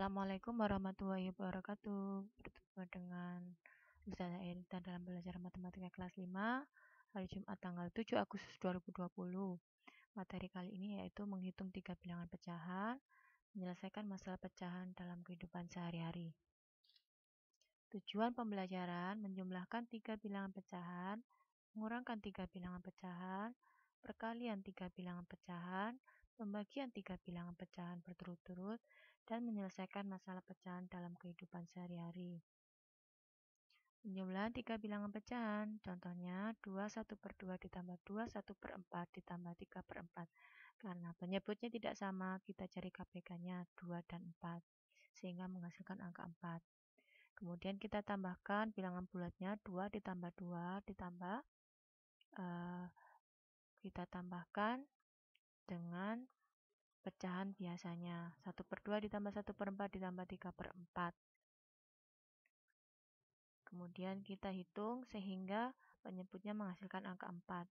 Assalamualaikum warahmatullahi wabarakatuh. Bertemu dengan Ustazah Erita dalam belajar matematika kelas 5 hari Jumat tanggal 7 Agustus 2020. Materi kali ini yaitu menghitung tiga bilangan pecahan, menyelesaikan masalah pecahan dalam kehidupan sehari-hari. Tujuan pembelajaran menjumlahkan tiga bilangan pecahan, mengurangkan tiga bilangan pecahan, perkalian tiga bilangan pecahan, pembagian tiga bilangan pecahan berturut-turut, dan menyelesaikan masalah pecahan dalam kehidupan sehari-hari. Jumlah tiga bilangan pecahan, contohnya 2 1 per 2 ditambah 2 1 per 4 ditambah 3 per 4. Karena penyebutnya tidak sama, kita cari KPK-nya 2 dan 4, sehingga menghasilkan angka 4. Kemudian kita tambahkan bilangan bulatnya 2 ditambah 2 ditambah, uh, kita tambahkan dengan pecahan biasanya. 1 per 2 ditambah 1 per 4 ditambah 3 per 4. Kemudian kita hitung sehingga penyebutnya menghasilkan angka 4.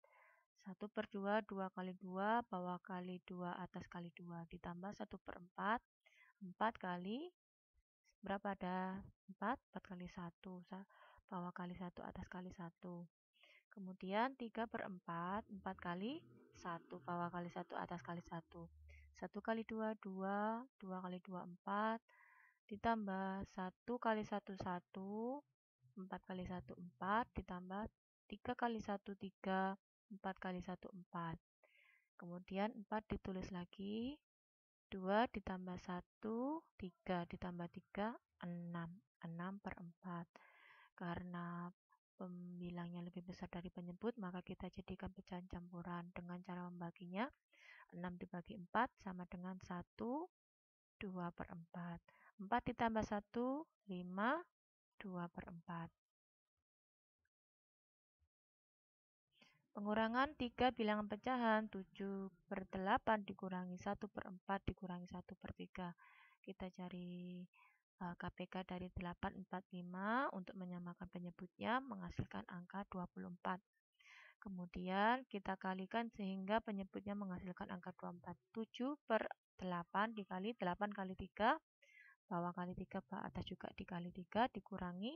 1 per 2, 2 kali 2, bawah kali 2, atas kali 2, ditambah 1 per 4, 4 kali, berapa ada 4, 4 kali 1, bawah kali 1, atas kali 1. Kemudian 3 per 4, 4 kali 1, bawah kali 1, atas kali 1. 1 kali 2, 2. 2 kali 2, 4. Ditambah 1 kali 1, 1. 4 kali 1, 4. Ditambah 3 kali 1, 3. 4 kali 1, 4. Kemudian 4 ditulis lagi. 2 ditambah 1, 3 ditambah 3, 6. 6 per 4. Karena pembilangnya lebih besar dari penyebut, maka kita jadikan pecahan campuran dengan cara membaginya 6 dibagi 4 sama dengan 1, 2 per 4. 4 ditambah 1, 5, 2 per 4. Pengurangan 3 bilangan pecahan 7 per 8 dikurangi 1 per 4 dikurangi 1 per 3. Kita cari uh, eh, KPK dari 845 untuk menyamakan penyebutnya menghasilkan angka 24. Kemudian kita kalikan sehingga penyebutnya menghasilkan angka 24. 7 per 8 dikali 8 kali 3 bawah kali 3, bawah atas juga dikali 3, dikurangi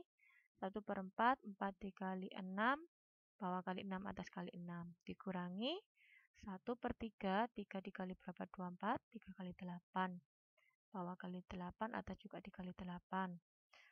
1 per 4, 4 dikali 6, bawah kali 6, atas kali 6, dikurangi 1 per 3, 3 dikali berapa 24, 3 kali 8, bawah kali 8, atas juga dikali 8,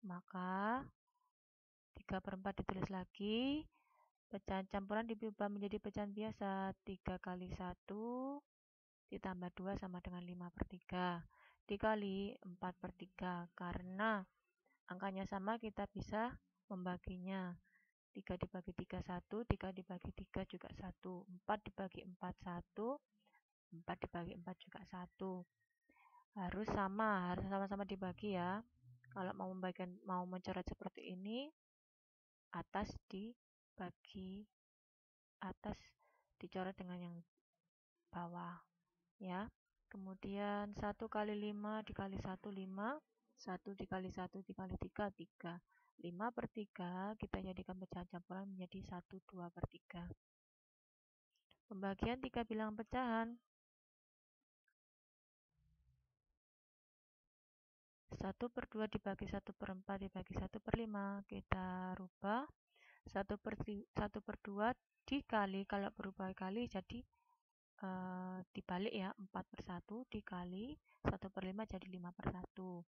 Maka 3 per 4 ditulis lagi. Pecahan campuran diubah menjadi pecahan biasa. 3 kali 1 ditambah 2 sama dengan 5 per 3. Dikali 4 per 3. Karena angkanya sama kita bisa membaginya. 3 dibagi 3, 1. 3 dibagi 3 juga 1. 4 dibagi 4, 1. 4 dibagi 4 juga 1. Harus sama, harus sama-sama dibagi ya. Kalau mau membagikan mau mencoret seperti ini, atas dibagi atas dicoret dengan yang bawah ya. Kemudian 1 kali 5 dikali 1 5, 1 dikali 1 dikali 3 3. 5 per 3 kita jadikan pecahan campuran menjadi 1 2 per 3. Pembagian 3 bilangan pecahan 1 per 2 dibagi 1 per 4 dibagi 1 per 5. Kita rubah. 1 per, 1 per 2 dikali, kalau berubah kali jadi e, dibalik ya. 4 per 1 dikali 1 per 5 jadi 5 per 1.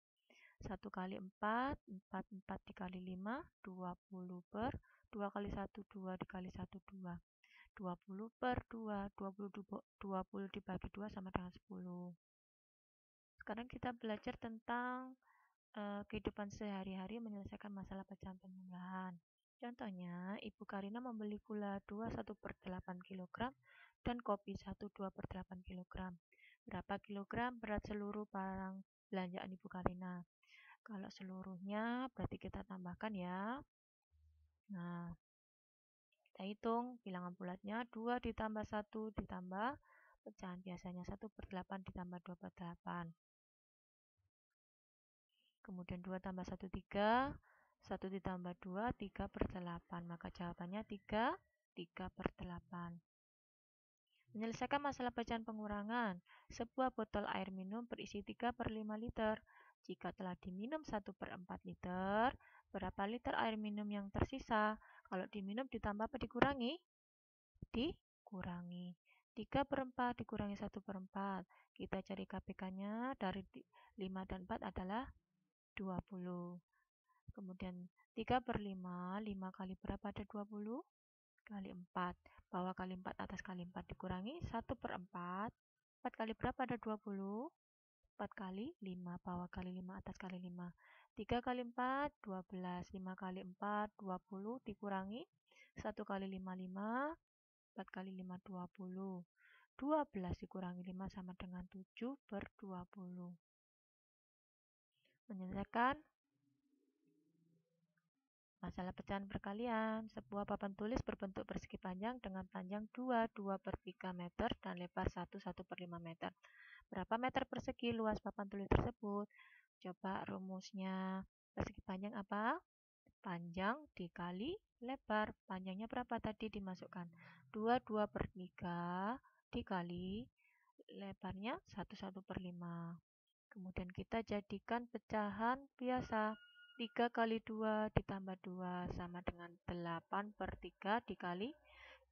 1 kali 4, 4, 4 dikali 5, 20 per 2 kali 1, 2 dikali 1, 2. 20 per 2, 20, 20 dibagi 2 sama dengan 10. Sekarang kita belajar tentang uh, kehidupan sehari-hari menyelesaikan masalah pecahan penjumlahan. Contohnya, Ibu Karina membeli gula 2 1 per 8 kg dan kopi 1 2 per 8 kg. Berapa kilogram berat seluruh barang belanjaan Ibu Karina? Kalau seluruhnya, berarti kita tambahkan ya. Nah, kita hitung bilangan bulatnya 2 ditambah 1 ditambah pecahan biasanya 1 per 8 ditambah 2 per 8 kemudian 2 tambah 1, 3, 1 ditambah 2, 3 per 8. Maka jawabannya 3, 3 per 8. Menyelesaikan masalah pecahan pengurangan, sebuah botol air minum berisi 3 per 5 liter. Jika telah diminum 1 per 4 liter, berapa liter air minum yang tersisa? Kalau diminum ditambah apa dikurangi? Dikurangi. 3 per 4 dikurangi 1 per 4. Kita cari KPK-nya dari 5 dan 4 adalah 20. Kemudian 3 per 5, 5 kali berapa ada 20? Kali 4. Bawah kali 4, atas kali 4 dikurangi 1 per 4. 4 kali berapa ada 20? 4 kali 5, bawah kali 5, atas kali 5. 3 kali 4, 12. 5 kali 4, 20 dikurangi 1 kali 5, 5. 4 kali 5, 20. 12 dikurangi 5 sama dengan 7 per 20 menyelesaikan masalah pecahan perkalian. Sebuah papan tulis berbentuk persegi panjang dengan panjang 2, 2 per 3 meter dan lebar 1, 1 per 5 meter. Berapa meter persegi luas papan tulis tersebut? Coba rumusnya. Persegi panjang apa? Panjang dikali lebar. Panjangnya berapa tadi dimasukkan? 2, 2 per 3 dikali lebarnya 1, 1 per 5. Kemudian kita jadikan pecahan biasa. 3 kali 2 ditambah 2 sama dengan 8 per 3 dikali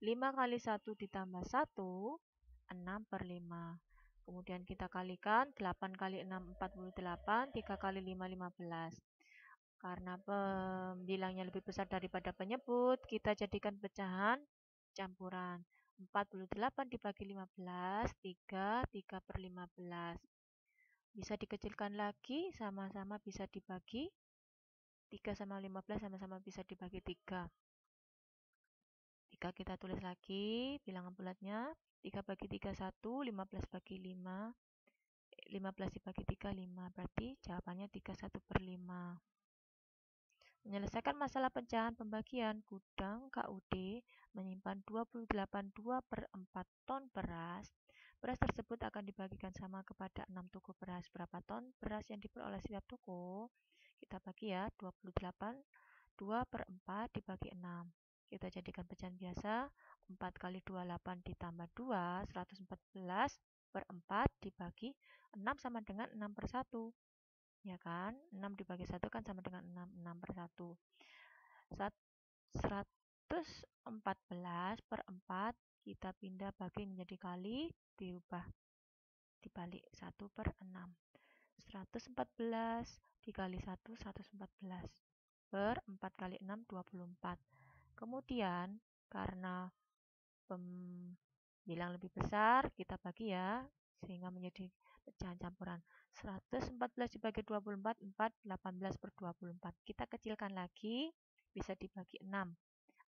5 kali 1 ditambah 1, 6 per 5. Kemudian kita kalikan 8 kali 6, 48, 3 kali 5, 15. Karena pembilangnya lebih besar daripada penyebut, kita jadikan pecahan campuran. 48 dibagi 15, 3, 3 per 15. Bisa dikecilkan lagi, sama-sama bisa dibagi. 3 sama 15 sama-sama bisa dibagi 3. 3 kita tulis lagi, bilangan bulatnya. 3 bagi 3, 1. 15 bagi 5. 15 dibagi 3, 5. Berarti jawabannya 3 1 per 5. Menyelesaikan masalah pecahan pembagian, Gudang KUD menyimpan 28 2 per 4 ton beras Beras tersebut akan dibagikan sama kepada 6 toko beras. Berapa ton beras yang diperoleh setiap toko? Kita bagi ya, 28. 2 per 4 dibagi 6. Kita jadikan pecahan biasa. 4 kali 28 ditambah 2, 114 per 4 dibagi 6 sama dengan 6 per 1. Ya kan? 6 dibagi 1 kan sama dengan 6, 6 per 1. 114 per 4 kita pindah bagi menjadi kali, diubah dibalik 1 per 6. 114 dikali 1, 114 per 4 kali 6, 24. Kemudian, karena bilang lebih besar, kita bagi ya, sehingga menjadi pecahan campuran. 114 dibagi 24, 4, 18 per 24. Kita kecilkan lagi, bisa dibagi 6.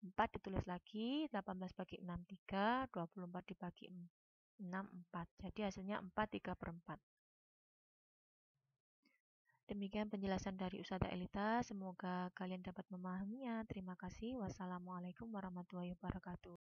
4 ditulis lagi, 18 bagi 6, 3, 24 dibagi 6, 4. Jadi hasilnya 4, 3 per 4. Demikian penjelasan dari Usada Elita, semoga kalian dapat memahaminya. Terima kasih, wassalamualaikum warahmatullahi wabarakatuh.